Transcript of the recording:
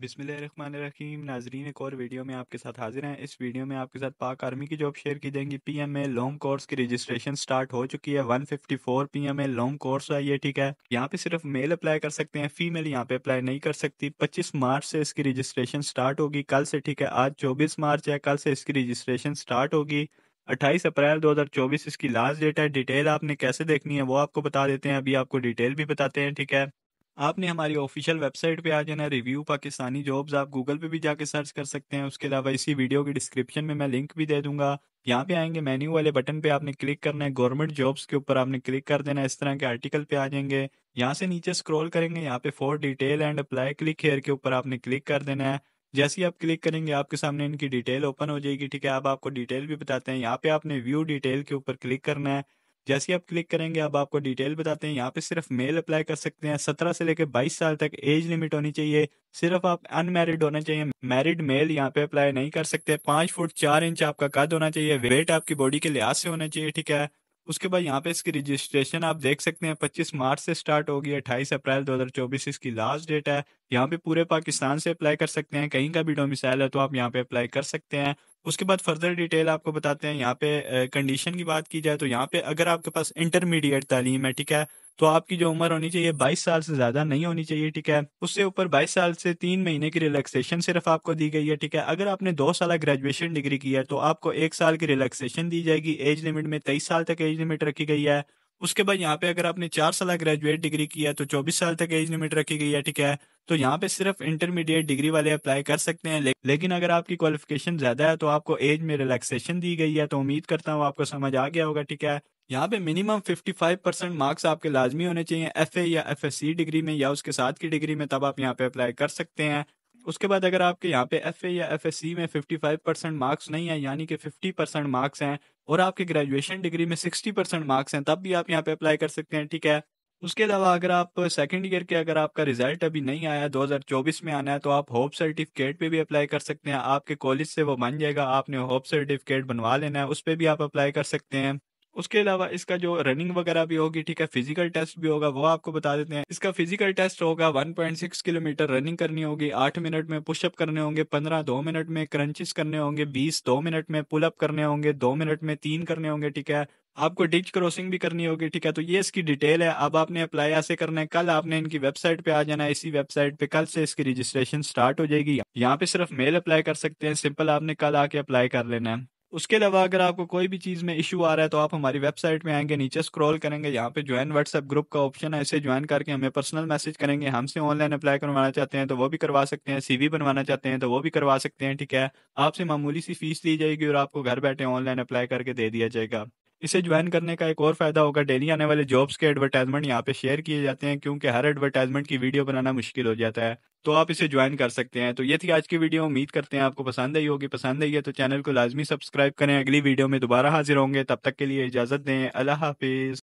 बिस्मिल्लाहिर्रहमानिर्रहीम नाजरीन एक और वीडियो में आपके साथ हाजिर हैं इस वीडियो में आपके साथ पाक आर्मी की जॉब शेयर की जाएंगी एम ए लॉन्ग कोर्स की रजिस्ट्रेशन स्टार्ट हो चुकी है 154 एम ए लॉन्ग कोर्स है ये ठीक है यहाँ पे सिर्फ मेल अप्लाई कर सकते हैं फीमेल यहाँ पे अप्लाई नहीं कर सकती पच्चीस मार्च से इसकी रजिस्ट्रेशन स्टार्ट होगी कल से ठीक है आज चौबीस मार्च है कल से इसकी रजिस्ट्रेशन स्टार्ट होगी 28 अप्रैल 2024 इसकी लास्ट डेट है डिटेल आपने कैसे देखनी है वो आपको बता देते हैं अभी आपको डिटेल भी बताते हैं ठीक है आपने हमारी ऑफिशियल वेबसाइट पे आ जाना है रिव्यू पाकिस्तानी जॉब्स आप गूगल पे भी जाके सर्च कर सकते हैं उसके अलावा इसी वीडियो के डिस्क्रिप्शन में मैं लिंक भी दे दूंगा यहाँ पे आएंगे मेन्यू वाले बटन पे आपने क्लिक करना है गवर्नमेंट जॉब्स के ऊपर आपने क्लिक कर देना इस तरह के आर्टिकल पे आ जाएंगे यहाँ से नीचे स्क्रॉल करेंगे यहाँ पे for detail and apply click here के ऊपर आपने क्लिक कर देना है जैसे ही आप क्लिक करेंगे आपके सामने इनकी डिटेल ओपन हो जाएगी ठीक है अब आपको डिटेल भी बताते हैं यहाँ पे आपने व्यू डिटेल के ऊपर क्लिक करना है जैसे आप क्लिक करेंगे अब आपको डिटेल बताते हैं यहाँ पे सिर्फ मेल अप्लाई कर सकते हैं सत्रह से लेकर बाईस साल तक एज लिमिट होनी चाहिए सिर्फ आप अनमेरिड होना चाहिए मैरिड मेल यहाँ पे अप्लाई नहीं कर सकते पांच फुट चार इंच आपका कद होना चाहिए वेट आपकी बॉडी के लिहाज से होना चाहिए ठीक है उसके बाद यहाँ पे इसकी रजिस्ट्रेशन आप देख सकते हैं 25 मार्च से स्टार्ट होगी 28 अप्रैल 2024 इसकी लास्ट डेट है यहाँ पे पूरे पाकिस्तान से अप्लाई कर सकते हैं कहीं का भी डोमिसाइल है तो आप यहाँ पे अप्लाई कर सकते हैं उसके बाद फर्दर डिटेल आपको बताते हैं यहाँ पे कंडीशन की बात की जाए तो यहाँ पे अगर आपके पास इंटरमीडिएट तालीम है ठीक है तो आपकी जो उम्र होनी चाहिए बाईस साल से ज्यादा नहीं होनी चाहिए ठीक है उससे ऊपर बाईस साल से तीन महीने की रिलैक्सेशन सिर्फ आपको दी गई है ठीक है अगर आपने दो साल ग्रेजुएशन डिग्री की है तो आपको एक साल की रिलैक्सेशन दी जाएगी एज लिमिट में तेईस साल तक एज लिमिट रखी गई है उसके बाद यहाँ पे अगर आपने चार साल ग्रेजुएट डिग्री की है तो चौबीस साल तक एज लिमिट रखी गई है ठीक है तो यहाँ पे सिर्फ इंटरमीडिएट डिग्री वाले अप्लाई कर सकते हैं ले, लेकिन अगर आपकी क्वालिफिकेशन ज्यादा है तो आपको एज में रिलैक्सेशन दी गई है तो उम्मीद करता हूँ आपको समझ आ गया होगा ठीक है यहाँ पे मिनिमम 55 परसेंट मार्क्स आपके लाजमी होने चाहिए एफ या एफ डिग्री में या उसके साथ की डिग्री में तब आप यहाँ पे अप्लाई कर सकते हैं उसके बाद अगर आपके यहाँ पे एफ या एफ में फिफ्टी फाइव परसेंट मार्क्स नहीं है यानी कि फिफ्टी परसेंट मार्क्स हैं और आपके ग्रेजुएशन डिग्री में सिक्सटी परसेंट मार्क्स हैं तब भी आप यहाँ पे अप्लाई कर सकते हैं ठीक है उसके अलावा अगर आप सेकेंड ईयर के अगर आपका रिजल्ट अभी नहीं आया दो में आना है तो आप होप सर्टिफिकेट पे भी अप्लाई कर सकते हैं आपके कॉलेज से वो बन जाएगा आपने होप सर्टिफिकेट बनवा लेना है उस पर भी आप अप्लाई कर सकते हैं उसके अलावा इसका जो रनिंग वगैरह भी होगी ठीक है फिजिकल टेस्ट भी होगा वो आपको बता देते हैं इसका फिजिकल टेस्ट होगा 1.6 किलोमीटर रनिंग करनी होगी आठ मिनट में पुशअप करने होंगे पंद्रह दो मिनट में क्रंचेस करने होंगे बीस दो मिनट में पुलअप करने होंगे दो मिनट में तीन करने होंगे ठीक है आपको डिच क्रॉसिंग भी करनी होगी ठीक है तो ये इसकी डिटेल है अब आपने अप्लाई ऐसे करना है कल आपने इनकी वेबसाइट पे आ जाना है इसी वेबसाइट पे कल से इसकी रजिस्ट्रेशन स्टार्ट हो जाएगी यहाँ पे सिर्फ मेल अप्लाई कर सकते हैं सिंपल आपने कल आके अप्लाई कर लेना है उसके अलावा अगर आपको कोई भी चीज़ में इशू आ रहा है तो आप हमारी वेबसाइट में आएंगे नीचे स्क्रॉल करेंगे यहाँ पे ज्वाइन व्हाट्सएप ग्रुप का ऑप्शन है इसे ज्वाइन करके हमें पर्सनल मैसेज करेंगे हमसे ऑनलाइन अप्लाई करवाना चाहते हैं तो वो भी करवा सकते हैं सीवी बनवाना चाहते हैं तो वो भी करवा सकते हैं ठीक है आपसे मामूली सी फीस ली जाएगी और आपको घर बैठे ऑनलाइन अप्लाई करके दे दिया जाएगा इसे ज्वाइन करने का एक और फायदा होगा डेली आने वाले जॉब्स के एडवर्टाइजमेंट यहाँ पे शेयर किए जाते हैं क्योंकि हर एडवर्टाइजमेंट की वीडियो बनाना मुश्किल हो जाता है तो आप इसे ज्वाइन कर सकते हैं तो ये थी आज की वीडियो उम्मीद करते हैं आपको पसंद आई होगी पसंद आई है तो चैनल को लाजमी सब्सक्राइब करें अगली वीडियो में दोबारा हाजिर होंगे तब तक के लिए इजाजत दें अल्लाह हाफिज